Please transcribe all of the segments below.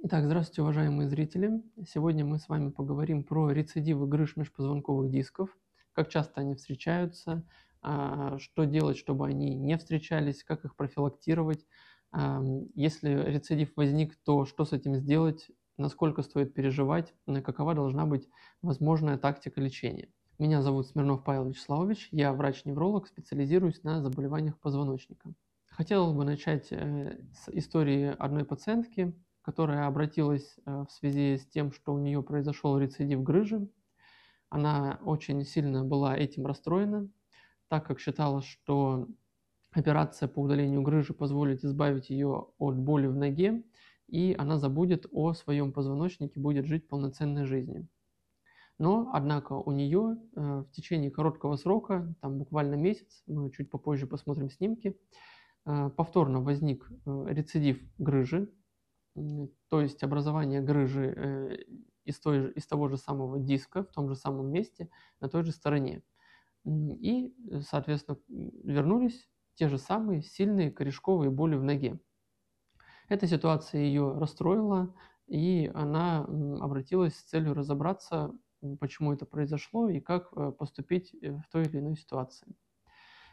Итак, здравствуйте, уважаемые зрители. Сегодня мы с вами поговорим про рецидивы грыж межпозвонковых дисков, как часто они встречаются, а, что делать, чтобы они не встречались, как их профилактировать. А, если рецидив возник, то что с этим сделать, насколько стоит переживать, ну какова должна быть возможная тактика лечения. Меня зовут Смирнов Павел Вячеславович, я врач-невролог, специализируюсь на заболеваниях позвоночника. Хотел бы начать э, с истории одной пациентки, которая обратилась э, в связи с тем, что у нее произошел рецидив грыжи. Она очень сильно была этим расстроена, так как считала, что операция по удалению грыжи позволит избавить ее от боли в ноге, и она забудет о своем позвоночнике, будет жить полноценной жизнью. Но, однако, у нее э, в течение короткого срока, там буквально месяц, мы чуть попозже посмотрим снимки, э, повторно возник э, рецидив грыжи, то есть образование грыжи э, из, той, из того же самого диска в том же самом месте на той же стороне. И, э, соответственно, вернулись те же самые сильные корешковые боли в ноге. Эта ситуация ее расстроила, и она обратилась с целью разобраться, почему это произошло и как э, поступить в той или иной ситуации.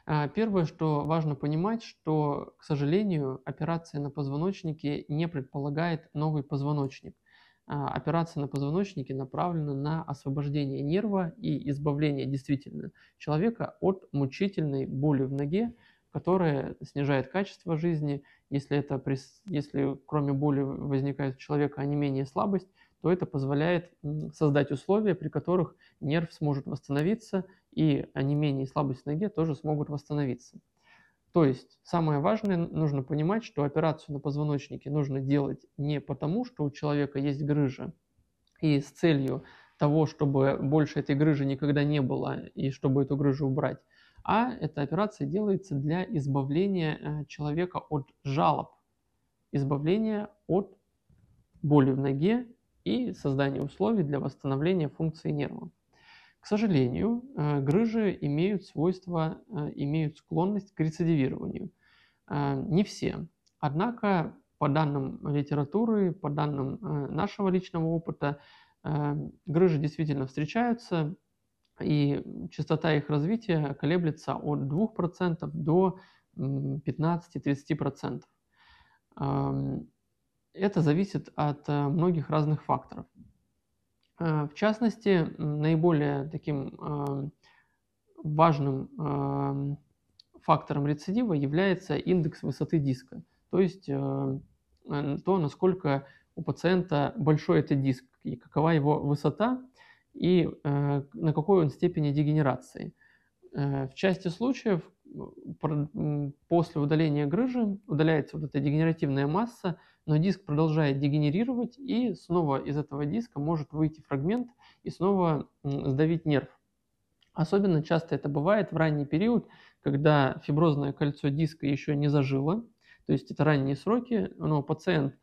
А, первое, что важно понимать, что, к сожалению, операция на позвоночнике не предполагает новый позвоночник. А, операция на позвоночнике направлена на освобождение нерва и избавление действительно человека от мучительной боли в ноге, которая снижает качество жизни, если, это, если кроме боли возникает у человека онемение и слабость, то это позволяет создать условия, при которых нерв сможет восстановиться, и онемение и слабость в ноге тоже смогут восстановиться. То есть самое важное, нужно понимать, что операцию на позвоночнике нужно делать не потому, что у человека есть грыжа, и с целью того, чтобы больше этой грыжи никогда не было, и чтобы эту грыжу убрать, а эта операция делается для избавления э, человека от жалоб, избавления от боли в ноге и создание условий для восстановления функции нерва. К сожалению, э, грыжи имеют свойство, э, имеют склонность к рецидивированию. Э, не все. Однако, по данным литературы, по данным нашего личного опыта, грыжи действительно встречаются, и частота их развития колеблется от 2% до 15-30%. Это зависит от э, многих разных факторов. Э, в частности, наиболее таким эм, важным эм, фактором рецидива является индекс высоты диска, то есть эм, то, насколько у пациента большой этот диск и какова его высота и э, на какой он степени дегенерации. В части случаев, после удаления грыжи удаляется вот эта дегенеративная масса, но диск продолжает дегенерировать, и снова из этого диска может выйти фрагмент и снова сдавить нерв. Особенно часто это бывает в ранний период, когда фиброзное кольцо диска еще не зажило, то есть это ранние сроки, но пациент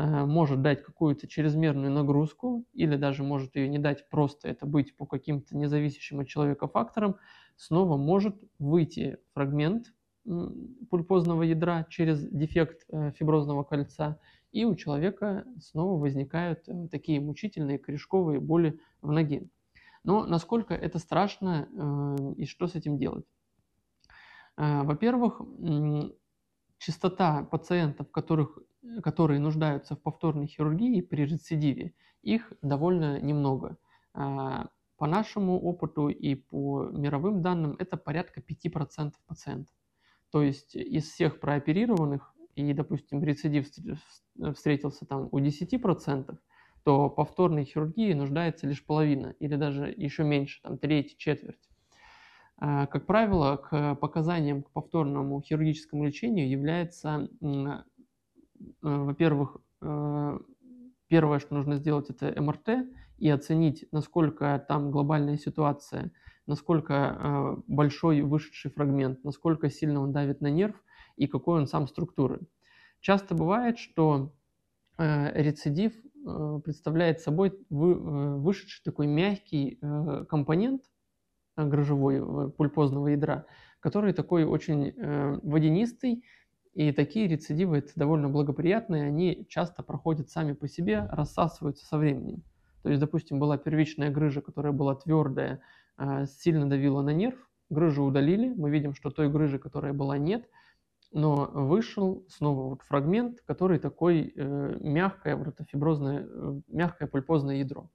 Э, может дать какую-то чрезмерную нагрузку или даже может ее не дать просто это быть по каким-то независящим от человека факторам, снова может выйти фрагмент пульпозного ядра через дефект э, фиброзного кольца, и у человека снова возникают э, такие мучительные корешковые боли в ноге. Но насколько это страшно и что с этим делать? Во-первых, частота пациентов, которых которые нуждаются в повторной хирургии при рецидиве, их довольно немного. А, по нашему опыту и по мировым данным это порядка 5% пациентов. То есть из всех прооперированных, и, допустим, рецидив встретился там у 10%, то повторной хирургии нуждается лишь половина или даже еще меньше, там треть, четверть. А, как правило, к показаниям к повторному хирургическому лечению является Э, во-первых, э, первое, что нужно сделать, это МРТ и оценить, насколько там глобальная ситуация, насколько э, большой вышедший фрагмент, насколько сильно он давит на нерв и какой он сам структуры. Часто бывает, что рецидив представляет собой вышедший такой мягкий компонент грыжевой пульпозного ядра, который такой очень водянистый, и такие рецидивы это довольно благоприятные, они часто проходят сами по себе, рассасываются со временем. То есть, допустим, была первичная грыжа, которая была твердая, э, сильно давила на нерв, грыжу удалили, мы видим, что той грыжи, которая была, нет, но вышел снова вот фрагмент, который такой э, мягкое, вот это фиброзное, э, мягкое пульпозное ядро.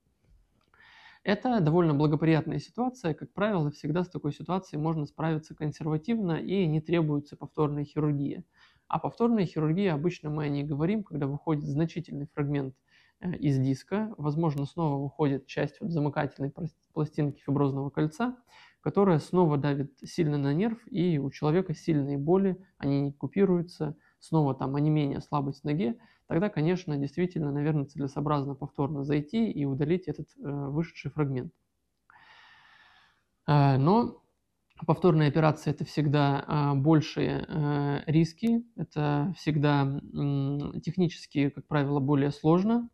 Это довольно благоприятная ситуация. Как правило, всегда с такой ситуацией можно справиться консервативно и не требуется повторная хирургия. А повторная хирургия обычно мы о ней говорим, когда выходит значительный фрагмент э, из диска, возможно, снова выходит часть вот замыкательной пластинки фиброзного кольца, которая снова давит сильно на нерв, и у человека сильные боли, они не купируются, снова там онемение, слабость в ноге, тогда, конечно, действительно, наверное, целесообразно повторно зайти и удалить этот э, вышедший фрагмент. Э, но повторные операции – это всегда а, большие э, риски, это всегда технически, как правило, более сложно,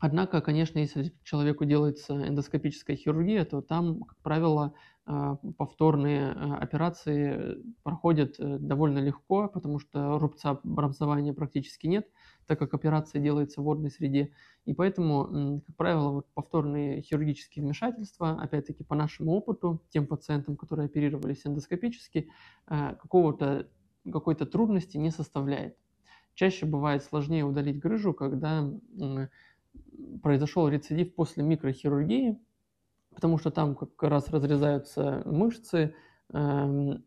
Однако, конечно, если человеку делается эндоскопическая хирургия, то там, как правило, э, повторные э, операции проходят э, довольно легко, потому что рубца образования практически нет, так как операция делается в водной среде. И поэтому, как правило, вот повторные хирургические вмешательства, опять-таки по нашему опыту, тем пациентам, которые оперировались эндоскопически, какого-то, какой-то трудности не составляет. Чаще бывает сложнее удалить грыжу, когда произошел рецидив после микрохирургии, потому что там как раз разрезаются мышцы, эм,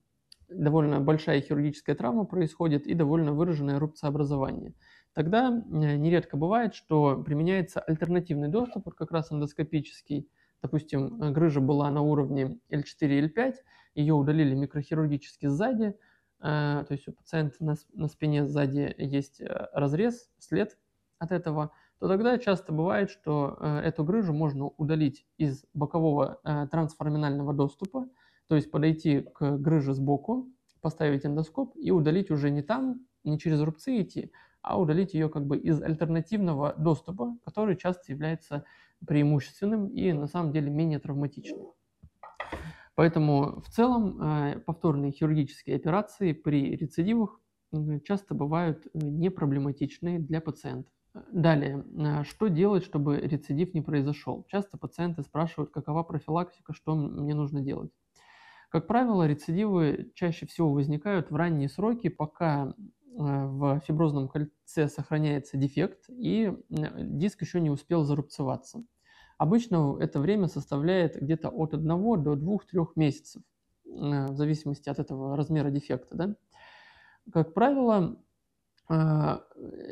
довольно большая хирургическая травма происходит и довольно выраженное рубцеобразование. Тогда э, нередко бывает, что применяется альтернативный доступ, как раз эндоскопический. Допустим, э, грыжа была на уровне L4, L5, ее удалили микрохирургически сзади, э, то есть у пациента на спине сзади есть разрез, след от этого – то тогда часто бывает, что э, эту грыжу можно удалить из бокового э, трансформинального доступа, то есть подойти к грыже сбоку, поставить эндоскоп и удалить уже не там, не через рубцы идти, а удалить ее как бы из альтернативного доступа, который часто является преимущественным и на самом деле менее травматичным. Поэтому в целом э, повторные хирургические операции при рецидивах часто бывают непроблематичные для пациентов. Далее, а что делать, чтобы рецидив не произошел? Часто пациенты спрашивают, какова профилактика, что мне нужно делать. Как правило, рецидивы чаще всего возникают в ранние сроки, пока э, в фиброзном кольце сохраняется дефект и диск еще не успел зарубцеваться. Обычно это время составляет где-то от 1 до 2-3 месяцев, э, в зависимости от этого размера дефекта. Да? Как правило, а,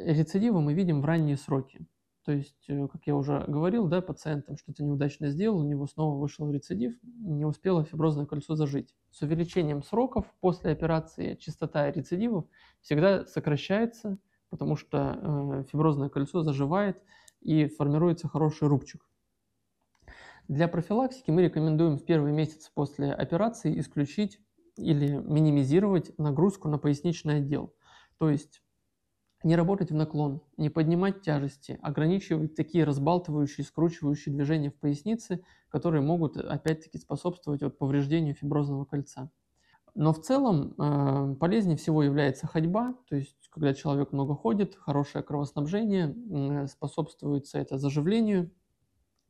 рецидивы мы видим в ранние сроки. То есть, э, как я уже говорил, да, пациент что-то неудачно сделал, у него снова вышел рецидив, не успело фиброзное кольцо зажить. С увеличением сроков после операции частота рецидивов всегда сокращается, потому что э, фиброзное кольцо заживает и формируется хороший рубчик. Для профилактики мы рекомендуем в первый месяц после операции исключить или минимизировать нагрузку на поясничный отдел. То есть не работать в наклон, не поднимать тяжести, ограничивать такие разбалтывающие, скручивающие движения в пояснице, которые могут э, опять-таки способствовать вот повреждению фиброзного кольца. Но в целом э, полезнее всего является ходьба, то есть когда человек много ходит, хорошее кровоснабжение, э, способствуется это заживлению,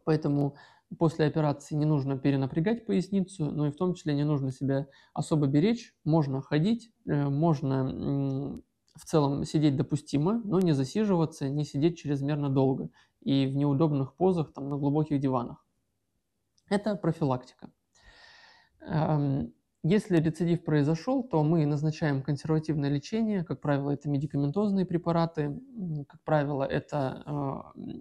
поэтому после операции не нужно перенапрягать поясницу, но и в том числе не нужно себя особо беречь, можно ходить, э, можно в целом сидеть допустимо, но не засиживаться, не сидеть чрезмерно долго и в неудобных позах, там, на глубоких диванах. Это профилактика. Эм, если рецидив произошел, то мы назначаем консервативное лечение. Как правило, это медикаментозные препараты. Как правило, это э,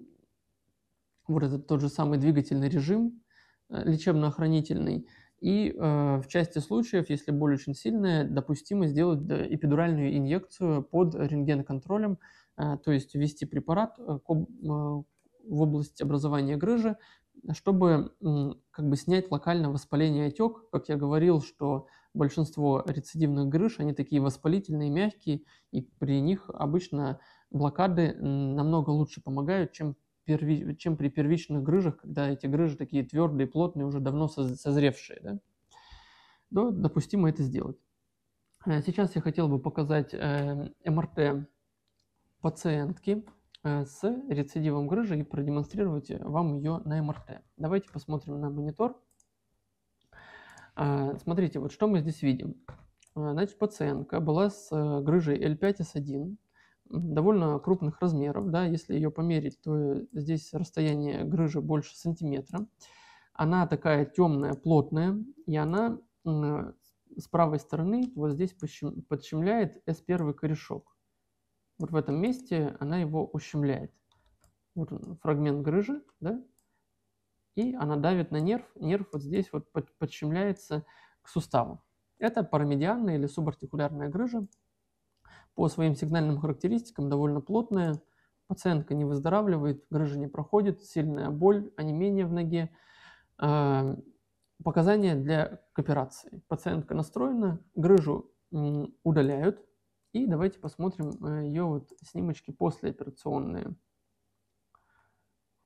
вот этот тот же самый двигательный режим э, лечебно-охранительный. И э, в части случаев, если боль очень сильная, допустимо сделать эпидуральную инъекцию под рентген-контролем, э, то есть ввести препарат э, э в область образования грыжи, чтобы э, как бы снять локальное воспаление отек. Как я говорил, что большинство рецидивных грыж, они такие воспалительные, мягкие, и при них обычно блокады намного лучше помогают, чем перви, чем при первичных грыжах, когда эти грыжи такие твердые, плотные, уже давно созревшие. Да? Да, допустимо это сделать. Э, сейчас я хотел бы показать э, МРТ пациентки э, с рецидивом грыжи и продемонстрировать вам ее на МРТ. Давайте посмотрим на монитор. Смотрите, вот что мы здесь видим. Значит, пациентка была с грыжей L5S1, довольно крупных размеров. Да? Если ее померить, то здесь расстояние грыжи больше сантиметра. Она такая темная, плотная, и она с правой стороны вот здесь подщемляет S1 корешок. Вот в этом месте она его ущемляет. Вот он, фрагмент грыжи, да? и она давит на нерв. Нерв вот здесь вот подщемляется к суставу. Это парамедианная или субартикулярная грыжа, по своим сигнальным характеристикам довольно плотная. Пациентка не выздоравливает, грыжа не проходит, сильная боль, онемение а в ноге. Эм, показания для операции. Пациентка настроена, грыжу удаляют. И давайте посмотрим э, ее вот снимочки послеоперационные.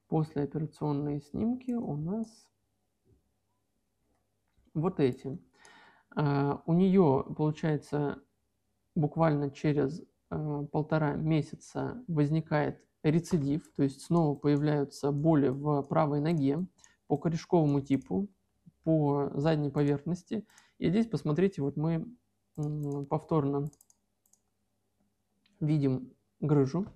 Послеоперационные снимки у нас вот эти. Э, у нее, получается, буквально через э, полтора месяца возникает рецидив, то есть снова появляются боли в правой ноге по корешковому типу, по задней поверхности. И здесь, посмотрите, вот мы э, повторно видим грыжу,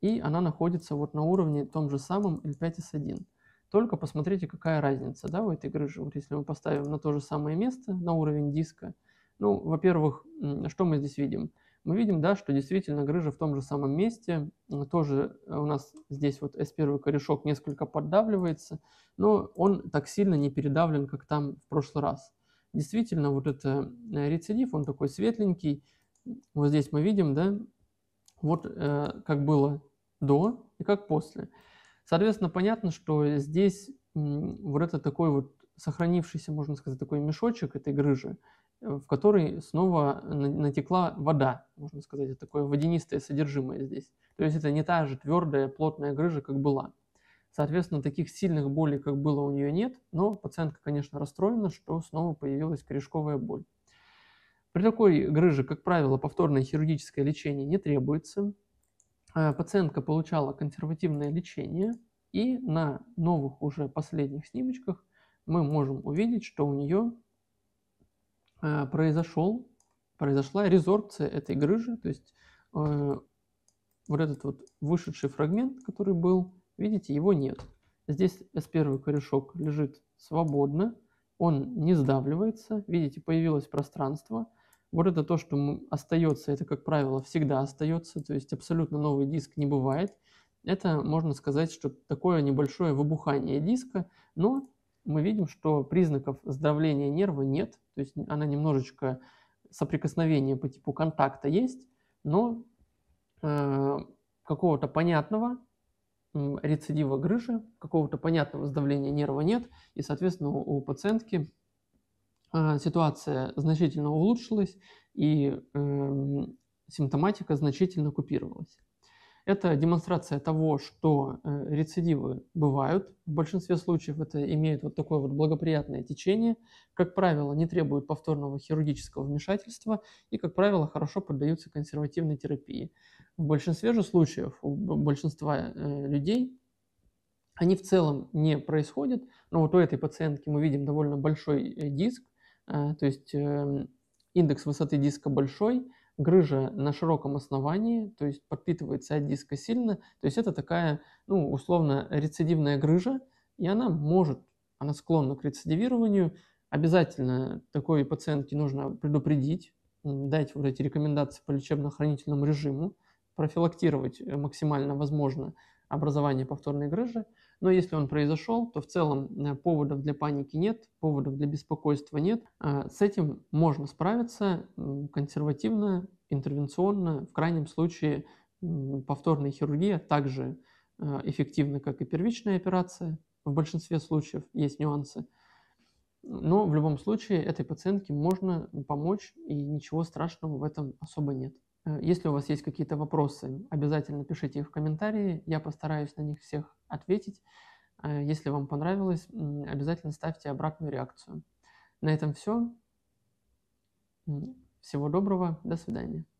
и она находится вот на уровне том же самом L5S1. Только посмотрите, какая разница да, у этой грыжи. Вот если мы поставим на то же самое место, на уровень диска, ну, во-первых, что мы здесь видим? Мы видим, да, что действительно грыжа в том же самом месте, тоже э, у нас здесь вот S1 корешок несколько поддавливается, но он так сильно не передавлен, как там в прошлый раз. Действительно, вот это э, рецидив, он такой светленький, вот здесь мы видим, да, вот э, как было до и как после. Соответственно, понятно, что здесь вот это такой вот сохранившийся, можно сказать, такой мешочек этой грыжи, в который снова натекла вода, можно сказать, это такое водянистое содержимое здесь. То есть это не та же твердая, плотная грыжа, как была. Соответственно, таких сильных болей, как было у нее, нет, но пациентка, конечно, расстроена, что снова появилась корешковая боль. При такой грыже, как правило, повторное хирургическое лечение не требуется. Э, пациентка получала консервативное лечение, и на новых уже последних снимочках мы можем увидеть, что у нее а, произошел, произошла резорбция этой грыжи, то есть э, вот этот вот вышедший фрагмент, который был, видите, его нет. Здесь S1 корешок лежит свободно, он не сдавливается, видите, появилось пространство. Вот это то, что остается, это, как правило, всегда остается, то есть абсолютно новый диск не бывает. Это, можно сказать, что такое небольшое выбухание диска, но мы видим, что признаков здравления нерва нет, то есть она немножечко соприкосновение по типу контакта есть, но э, какого-то понятного э, рецидива грыжи, какого-то понятного сдавления нерва нет, и, соответственно, у, у пациентки э, ситуация значительно улучшилась, и э, симптоматика значительно купировалась. Это демонстрация того, что э, рецидивы бывают. В большинстве случаев это имеет вот такое вот благоприятное течение. Как правило, не требуют повторного хирургического вмешательства и, как правило, хорошо поддаются консервативной терапии. В большинстве же случаев, у большинства э, людей, они в целом не происходят. Но вот у этой пациентки мы видим довольно большой э, диск, то есть эм, индекс высоты диска большой – грыжа на широком основании, то есть подпитывается от диска сильно, то есть это такая, ну, условно, рецидивная грыжа, и она может, она склонна к рецидивированию, обязательно такой пациентке нужно предупредить, дать вот эти рекомендации по лечебно-хранительному режиму, профилактировать э, максимально возможно образование повторной грыжи – но если он произошел, то в целом э, поводов для паники нет, поводов для беспокойства нет. А, с этим можно справиться консервативно, интервенционно, в крайнем случае повторная хирургия также а, эффективна, как и первичная операция. В большинстве случаев есть нюансы. Но в любом случае этой пациентке можно помочь, и ничего страшного в этом особо нет. Э, если у вас есть какие-то вопросы, обязательно пишите их в комментарии, я постараюсь на них всех ответить. Э, если вам понравилось, обязательно ставьте обратную реакцию. На этом все. Всего доброго, до свидания.